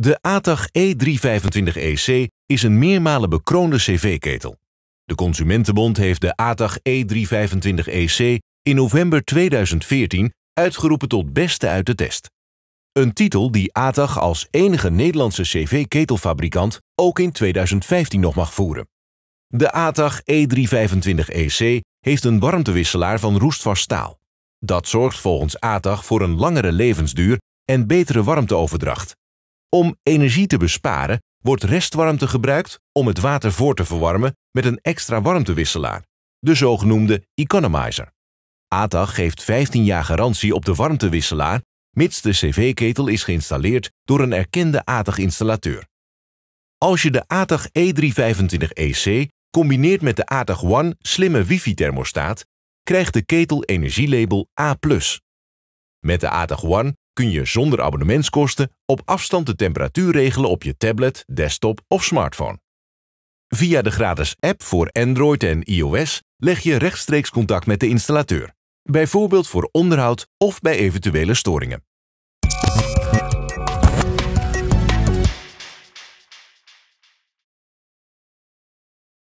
De ATAG E325EC e is een meermalen bekroonde cv-ketel. De Consumentenbond heeft de ATAG E325EC e in november 2014 uitgeroepen tot beste uit de test. Een titel die ATAG als enige Nederlandse cv-ketelfabrikant ook in 2015 nog mag voeren. De ATAG E325EC e heeft een warmtewisselaar van roestvast staal. Dat zorgt volgens ATAG voor een langere levensduur en betere warmteoverdracht om energie te besparen wordt restwarmte gebruikt om het water voor te verwarmen met een extra warmtewisselaar, de zogenoemde economizer. ATAG geeft 15 jaar garantie op de warmtewisselaar, mits de cv-ketel is geïnstalleerd door een erkende ATAG-installateur. Als je de ATAG E325EC e combineert met de ATAG One slimme wifi-thermostaat, krijgt de ketel energielabel A+. Met de ATAG One kun je zonder abonnementskosten op afstand de temperatuur regelen op je tablet, desktop of smartphone. Via de gratis app voor Android en iOS leg je rechtstreeks contact met de installateur, bijvoorbeeld voor onderhoud of bij eventuele storingen.